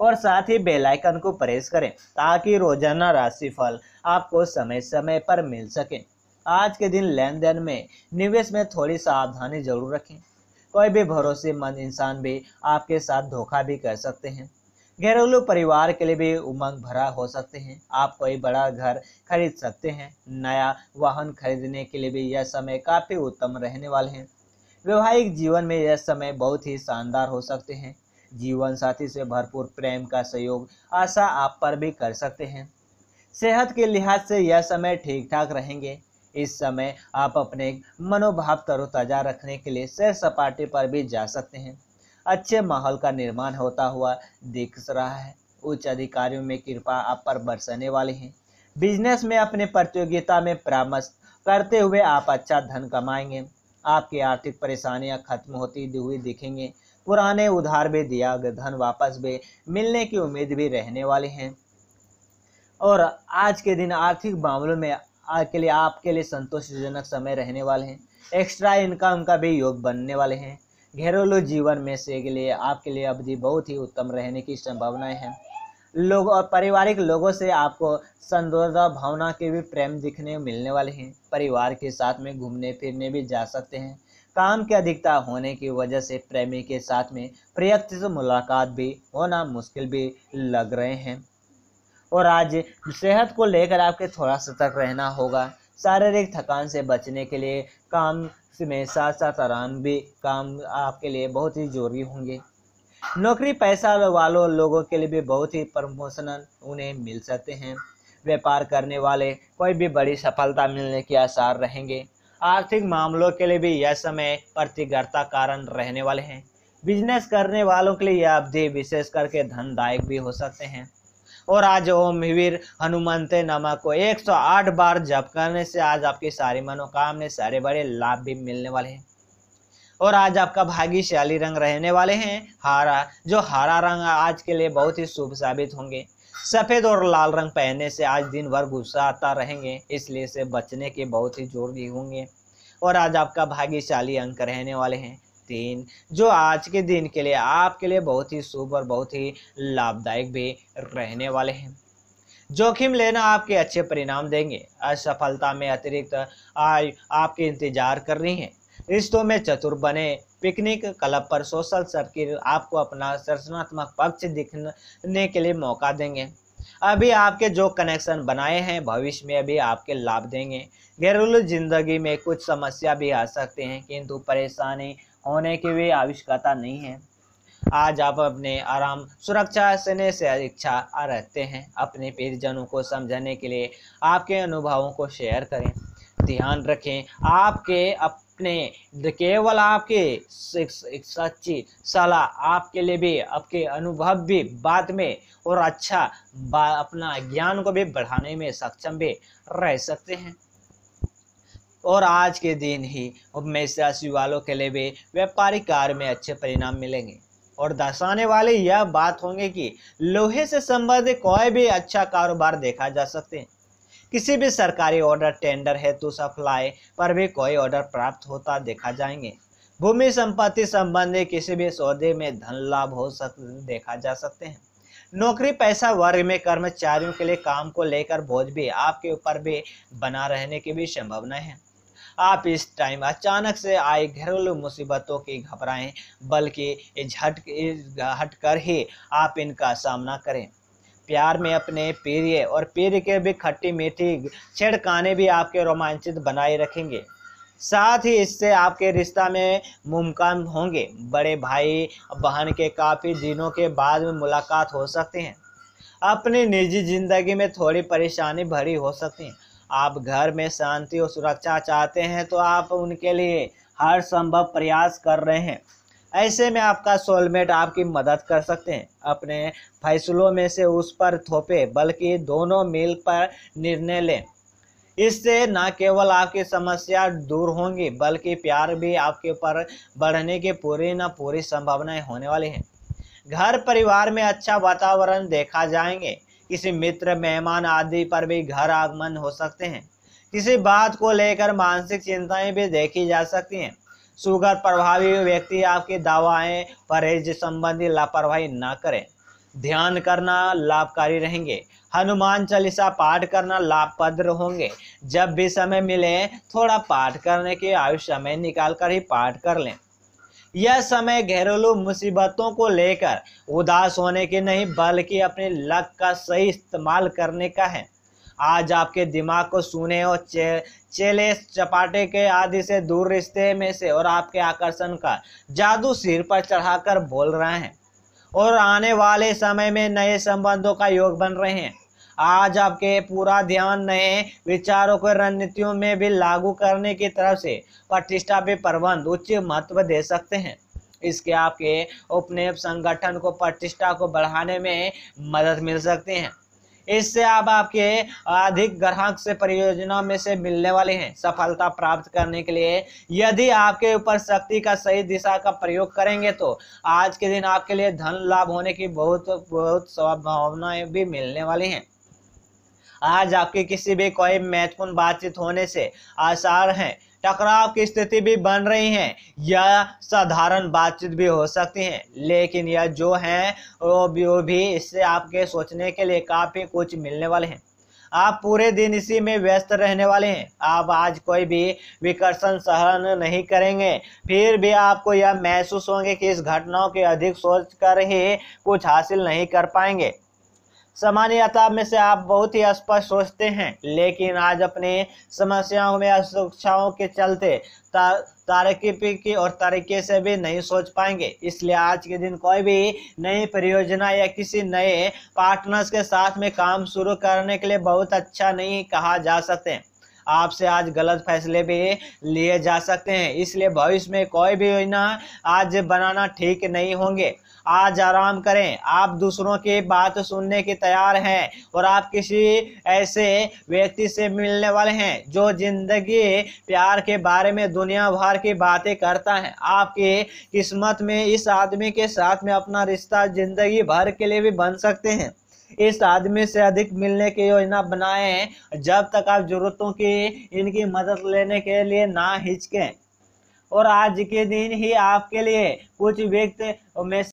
और साथ ही बेल आइकन को प्रेस करें ताकि रोजाना राशिफल आपको समय समय पर मिल सके आज के दिन लेन देन में निवेश में थोड़ी सावधानी जरूर रखें कोई भी भरोसेमंद इंसान भी आपके साथ धोखा भी कर सकते हैं घरेलू परिवार के लिए भी उमंग भरा हो सकते हैं आप कोई बड़ा घर खरीद सकते हैं नया वाहन खरीदने के लिए भी यह समय काफ़ी उत्तम रहने वाले हैं वैवाहिक जीवन में यह समय बहुत ही शानदार हो सकते हैं जीवन साथी से भरपूर प्रेम का सहयोग आशा आप पर भी कर सकते हैं सेहत के लिहाज से यह समय ठीक ठाक रहेंगे इस समय आप अपने मनोभाव तरोताजा रखने के लिए सैर सपाटे पर भी जा सकते हैं अच्छे माहौल का निर्माण होता हुआ दिख रहा है उच्च अधिकारियों में कृपा आप पर बरसने वाले हैं बिजनेस में अपने प्रतियोगिता में परामर्श करते हुए आप अच्छा धन कमाएंगे आपकी आर्थिक परेशानियां खत्म होती हुई दिखेंगे पुराने उधार भी दिया धन वापस भी मिलने की उम्मीद भी रहने वाली हैं और आज के दिन आर्थिक मामलों में के लिए आपके लिए संतोषजनक समय रहने वाले हैं एक्स्ट्रा इनकम का भी योग बनने वाले हैं घरेलू जीवन में से के लिए आपके लिए अवधि बहुत ही उत्तम रहने की संभावनाएं हैं लोग और पारिवारिक लोगों से आपको संदोदा भावना के भी प्रेम दिखने मिलने वाले हैं परिवार के साथ में घूमने फिरने भी जा सकते हैं काम की अधिकता होने की वजह से प्रेमी के साथ में प्रयत्न से मुलाकात भी होना मुश्किल भी लग रहे हैं और आज सेहत को लेकर आपके थोड़ा सतर्क रहना होगा शारीरिक थकान से बचने के लिए काम में साथ साथ आराम भी काम आपके लिए बहुत ही जरूरी होंगे नौकरी पैसा वालों लोगों के लिए भी बहुत ही प्रमोशन उन्हें मिल सकते हैं व्यापार करने वाले कोई भी बड़ी सफलता मिलने के आसार रहेंगे आर्थिक मामलों के लिए भी यह समय प्रतिगढ़ता कारण रहने वाले हैं बिजनेस करने वालों के लिए यह अवधि विशेष करके धनदायक भी हो सकते हैं और आज ओम वीर हनुमंत नमक को 108 बार जप करने से आज आपकी सारी मनोकामना सारे बड़े लाभ भी मिलने वाले हैं और आज आपका भाग्यशाली रंग रहने वाले हैं हरा जो हरा रंग आज के लिए बहुत ही शुभ साबित होंगे सफ़ेद और लाल रंग पहनने से आज दिन भर गुस्सा आता रहेंगे इसलिए से बचने के बहुत ही जोर भी होंगे और आज आपका भाग्यशाली अंक रहने वाले हैं तीन जो आज के दिन के लिए आपके लिए बहुत ही शुभ और बहुत ही लाभदायक भी रहने वाले हैं जोखिम लेना आपके अच्छे परिणाम देंगे असफलता में अतिरिक्त आय आपके इंतजार कर रही है रिश्तों में चतुर बने पिकनिक क्लब पर सोशल सर्किल आपको अपना सृजनात्मक पक्ष दिखने के लिए मौका देंगे अभी आपके जो कनेक्शन बनाए हैं भविष्य में भी आपके लाभ देंगे घरेलू जिंदगी में कुछ समस्या भी आ सकते हैं किंतु परेशानी होने की भी आवश्यकता नहीं है आज आप अपने आराम सुरक्षा स्नेह से इच्छा रहते हैं अपने परिजनों को समझाने के लिए आपके अनुभवों को शेयर करें ध्यान रखें आपके अप अपने केवल आपके सच्ची सलाह आपके लिए भी आपके अनुभव भी बाद में और अच्छा अपना ज्ञान को भी बढ़ाने में सक्षम भी रह सकते हैं और आज के दिन ही मेष राशि वालों के लिए भी व्यापारिक कार्य में अच्छे परिणाम मिलेंगे और दर्शाने वाले यह बात होंगे कि लोहे से संबंधित कोई भी अच्छा कारोबार देखा जा सकते हैं किसी भी सरकारी ऑर्डर टेंडर हेतु सप्लाई पर भी कोई ऑर्डर प्राप्त होता देखा जाएंगे भूमि संपत्ति संबंधी किसी भी सौदे में धन लाभ हो सक देखा जा सकते हैं नौकरी पैसा वर्ग में कर्मचारियों के लिए काम को लेकर बोझ भी आपके ऊपर भी बना रहने की भी संभावना है आप इस टाइम अचानक से आए घरेलू मुसीबतों की घबराएं बल्कि झट हट कर ही आप इनका सामना करें प्यार में अपने प्रिय और प्रिय के भी खट्टी मीठी छिड़काने भी आपके रोमांचित बनाए रखेंगे साथ ही इससे आपके रिश्ता में मुमकान होंगे बड़े भाई बहन के काफ़ी दिनों के बाद में मुलाकात हो सकती है अपनी निजी ज़िंदगी में थोड़ी परेशानी भरी हो सकती है आप घर में शांति और सुरक्षा चाहते हैं तो आप उनके लिए हर संभव प्रयास कर रहे हैं ऐसे में आपका सोलमेट आपकी मदद कर सकते हैं अपने फैसलों में से उस पर थोपे बल्कि दोनों मिल पर निर्णय लें इससे न केवल आपकी समस्या दूर होंगी बल्कि प्यार भी आपके ऊपर बढ़ने की पूरी न पूरी संभावनाएं होने वाली हैं घर परिवार में अच्छा वातावरण देखा जाएंगे किसी मित्र मेहमान आदि पर भी घर आगमन हो सकते हैं किसी बात को लेकर मानसिक चिंताएं भी देखी जा सकती हैं शुगर प्रभावी व्यक्ति आपकी दवाएं परहेज संबंधी लापरवाही ना करें ध्यान करना लाभकारी रहेंगे हनुमान चालीसा पाठ करना लाभप्रद होंगे जब भी समय मिले थोड़ा पाठ करने के आयु समय निकाल कर ही पाठ कर लें यह समय घरेलू मुसीबतों को लेकर उदास होने के नहीं बल्कि अपने लक का सही इस्तेमाल करने का है आज आपके दिमाग को सुने और चे, चेले चपाटे के आदि से दूर रिश्ते में से और आपके आकर्षण का जादू सिर पर चढ़ाकर बोल रहे हैं और आने वाले समय में नए संबंधों का योग बन रहे हैं आज आपके पूरा ध्यान नए विचारों को रणनीतियों में भी लागू करने की तरफ से प्रतिष्ठा भी प्रबंध उच्च महत्व दे सकते हैं इसके आपके उपनेप संगठन को प्रतिष्ठा को बढ़ाने में मदद मिल सकती है इससे आप आपके अधिक ग्राहक से परियोजना में से मिलने वाले हैं सफलता प्राप्त करने के लिए यदि आपके ऊपर शक्ति का सही दिशा का प्रयोग करेंगे तो आज के दिन आपके लिए धन लाभ होने की बहुत बहुत संभावनाएं भी मिलने वाली हैं आज आपकी किसी भी कोई महत्वपूर्ण बातचीत होने से आसार हैं टकराव की स्थिति भी बन रही है या साधारण बातचीत भी हो सकती है लेकिन यह जो है वो भी, वो भी इससे आपके सोचने के लिए काफ़ी कुछ मिलने वाले हैं आप पूरे दिन इसी में व्यस्त रहने वाले हैं आप आज कोई भी विकर्षण सहन नहीं करेंगे फिर भी आपको यह महसूस होंगे कि इस घटनाओं के अधिक सोच कर ही कुछ हासिल नहीं कर पाएंगे सामान्यता में से आप बहुत ही स्पष्ट सोचते हैं लेकिन आज अपने समस्याओं में असुरक्षाओं के चलते ता, और तरीके से भी नहीं सोच पाएंगे इसलिए आज के दिन कोई भी नई परियोजना या किसी नए पार्टनर्स के साथ में काम शुरू करने के लिए बहुत अच्छा नहीं कहा जा सकते आपसे आज गलत फैसले भी लिए जा सकते हैं इसलिए भविष्य में कोई भी योजना आज बनाना ठीक नहीं होंगे आज आराम करें आप दूसरों की बात सुनने की तैयार हैं और आप किसी ऐसे व्यक्ति से मिलने वाले हैं जो जिंदगी प्यार के बारे में दुनिया भर की बातें करता है आपके किस्मत में इस आदमी के साथ में अपना रिश्ता जिंदगी भर के लिए भी बन सकते हैं इस आदमी से अधिक मिलने की योजना बनाएं जब तक आप जरूरतों की इनकी मदद लेने के लिए ना हिचकें और आज के दिन ही आपके लिए कुछ व्यक्ति में